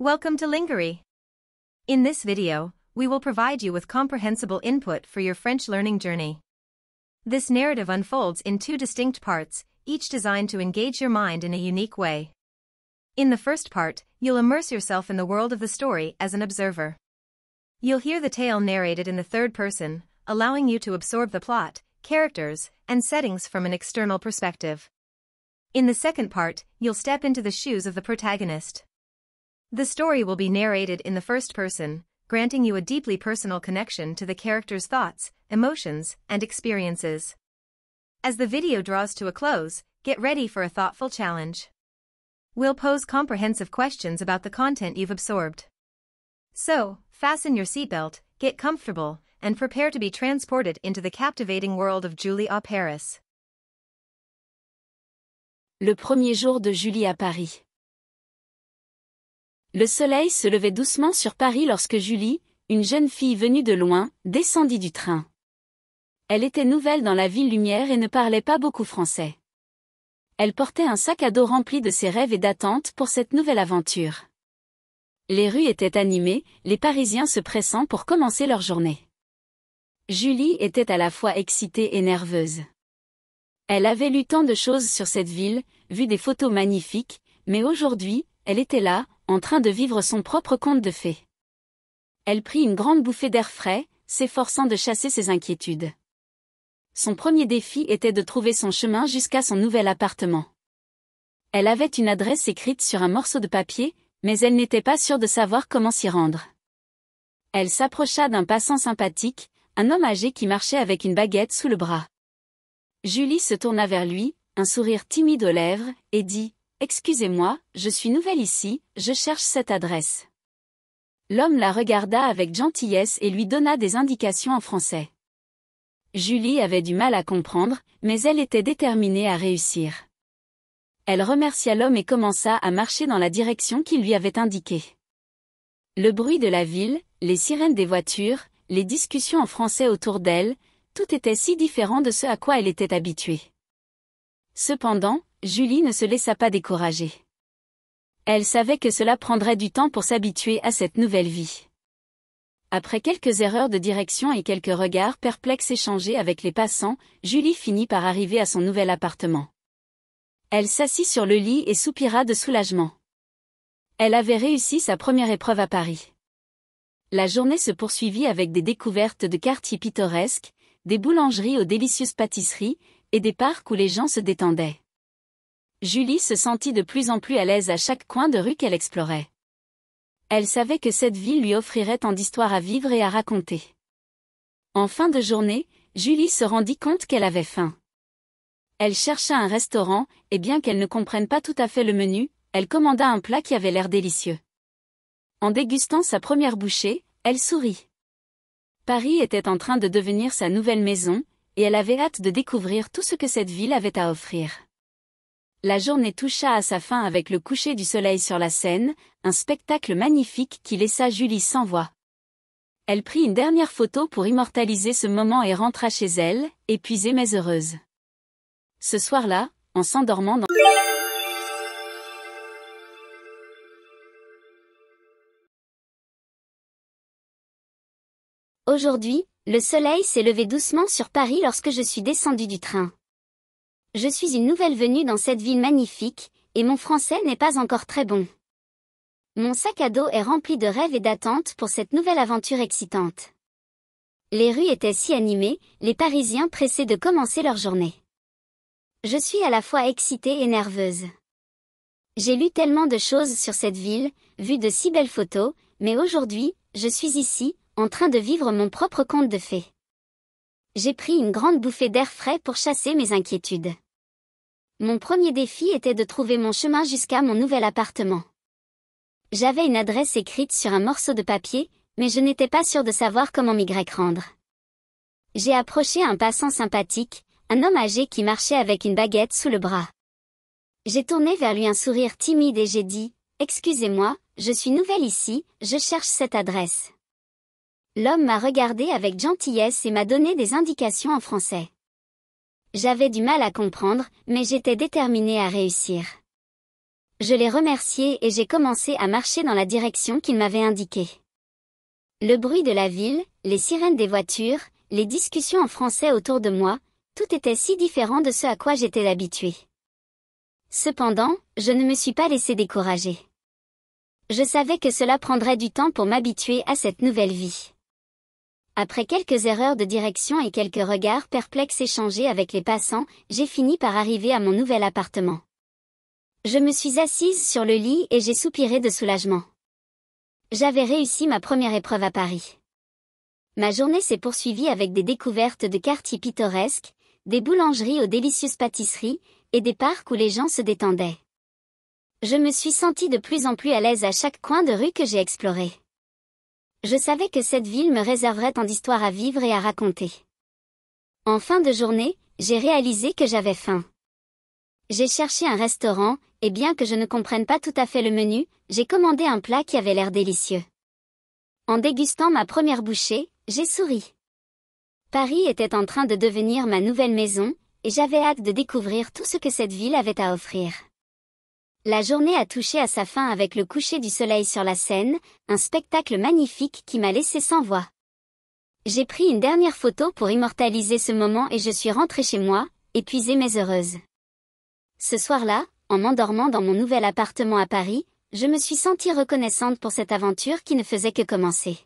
Welcome to Lingery. In this video, we will provide you with comprehensible input for your French learning journey. This narrative unfolds in two distinct parts, each designed to engage your mind in a unique way. In the first part, you'll immerse yourself in the world of the story as an observer. You'll hear the tale narrated in the third person, allowing you to absorb the plot, characters, and settings from an external perspective. In the second part, you'll step into the shoes of the protagonist. The story will be narrated in the first person, granting you a deeply personal connection to the character's thoughts, emotions, and experiences. As the video draws to a close, get ready for a thoughtful challenge. We'll pose comprehensive questions about the content you've absorbed. So, fasten your seatbelt, get comfortable, and prepare to be transported into the captivating world of Julie à Paris. Le premier jour de Julie à Paris. Le soleil se levait doucement sur Paris lorsque Julie, une jeune fille venue de loin, descendit du train. Elle était nouvelle dans la ville lumière et ne parlait pas beaucoup français. Elle portait un sac à dos rempli de ses rêves et d'attentes pour cette nouvelle aventure. Les rues étaient animées, les Parisiens se pressant pour commencer leur journée. Julie était à la fois excitée et nerveuse. Elle avait lu tant de choses sur cette ville, vu des photos magnifiques, mais aujourd'hui, elle était là, en train de vivre son propre conte de fées. Elle prit une grande bouffée d'air frais, s'efforçant de chasser ses inquiétudes. Son premier défi était de trouver son chemin jusqu'à son nouvel appartement. Elle avait une adresse écrite sur un morceau de papier, mais elle n'était pas sûre de savoir comment s'y rendre. Elle s'approcha d'un passant sympathique, un homme âgé qui marchait avec une baguette sous le bras. Julie se tourna vers lui, un sourire timide aux lèvres, et dit Excusez-moi, je suis nouvelle ici, je cherche cette adresse. L'homme la regarda avec gentillesse et lui donna des indications en français. Julie avait du mal à comprendre, mais elle était déterminée à réussir. Elle remercia l'homme et commença à marcher dans la direction qu'il lui avait indiquée. Le bruit de la ville, les sirènes des voitures, les discussions en français autour d'elle, tout était si différent de ce à quoi elle était habituée. Cependant, Julie ne se laissa pas décourager. Elle savait que cela prendrait du temps pour s'habituer à cette nouvelle vie. Après quelques erreurs de direction et quelques regards perplexes échangés avec les passants, Julie finit par arriver à son nouvel appartement. Elle s'assit sur le lit et soupira de soulagement. Elle avait réussi sa première épreuve à Paris. La journée se poursuivit avec des découvertes de quartiers pittoresques, des boulangeries aux délicieuses pâtisseries, et des parcs où les gens se détendaient. Julie se sentit de plus en plus à l'aise à chaque coin de rue qu'elle explorait. Elle savait que cette ville lui offrirait tant d'histoires à vivre et à raconter. En fin de journée, Julie se rendit compte qu'elle avait faim. Elle chercha un restaurant, et bien qu'elle ne comprenne pas tout à fait le menu, elle commanda un plat qui avait l'air délicieux. En dégustant sa première bouchée, elle sourit. Paris était en train de devenir sa nouvelle maison, et elle avait hâte de découvrir tout ce que cette ville avait à offrir la journée toucha à sa fin avec le coucher du soleil sur la Seine, un spectacle magnifique qui laissa Julie sans voix. Elle prit une dernière photo pour immortaliser ce moment et rentra chez elle, épuisée mais heureuse. Ce soir-là, en s'endormant dans... Aujourd'hui, le soleil s'est levé doucement sur Paris lorsque je suis descendue du train. Je suis une nouvelle venue dans cette ville magnifique, et mon français n'est pas encore très bon. Mon sac à dos est rempli de rêves et d'attentes pour cette nouvelle aventure excitante. Les rues étaient si animées, les Parisiens pressés de commencer leur journée. Je suis à la fois excitée et nerveuse. J'ai lu tellement de choses sur cette ville, vu de si belles photos, mais aujourd'hui, je suis ici, en train de vivre mon propre conte de fées. J'ai pris une grande bouffée d'air frais pour chasser mes inquiétudes. Mon premier défi était de trouver mon chemin jusqu'à mon nouvel appartement. J'avais une adresse écrite sur un morceau de papier, mais je n'étais pas sûre de savoir comment m'y rendre. J'ai approché un passant sympathique, un homme âgé qui marchait avec une baguette sous le bras. J'ai tourné vers lui un sourire timide et j'ai dit, Excusez-moi, je suis nouvelle ici, je cherche cette adresse. L'homme m'a regardé avec gentillesse et m'a donné des indications en français. J'avais du mal à comprendre, mais j'étais déterminée à réussir. Je l'ai remercié et j'ai commencé à marcher dans la direction qu'il m'avait indiquée. Le bruit de la ville, les sirènes des voitures, les discussions en français autour de moi, tout était si différent de ce à quoi j'étais habituée. Cependant, je ne me suis pas laissée décourager. Je savais que cela prendrait du temps pour m'habituer à cette nouvelle vie. Après quelques erreurs de direction et quelques regards perplexes échangés avec les passants, j'ai fini par arriver à mon nouvel appartement. Je me suis assise sur le lit et j'ai soupiré de soulagement. J'avais réussi ma première épreuve à Paris. Ma journée s'est poursuivie avec des découvertes de quartiers pittoresques, des boulangeries aux délicieuses pâtisseries, et des parcs où les gens se détendaient. Je me suis sentie de plus en plus à l'aise à chaque coin de rue que j'ai exploré. Je savais que cette ville me réserverait tant d'histoires à vivre et à raconter. En fin de journée, j'ai réalisé que j'avais faim. J'ai cherché un restaurant, et bien que je ne comprenne pas tout à fait le menu, j'ai commandé un plat qui avait l'air délicieux. En dégustant ma première bouchée, j'ai souri. Paris était en train de devenir ma nouvelle maison, et j'avais hâte de découvrir tout ce que cette ville avait à offrir. La journée a touché à sa fin avec le coucher du soleil sur la Seine, un spectacle magnifique qui m'a laissé sans voix. J'ai pris une dernière photo pour immortaliser ce moment et je suis rentrée chez moi, épuisée mais heureuse. Ce soir-là, en m'endormant dans mon nouvel appartement à Paris, je me suis sentie reconnaissante pour cette aventure qui ne faisait que commencer.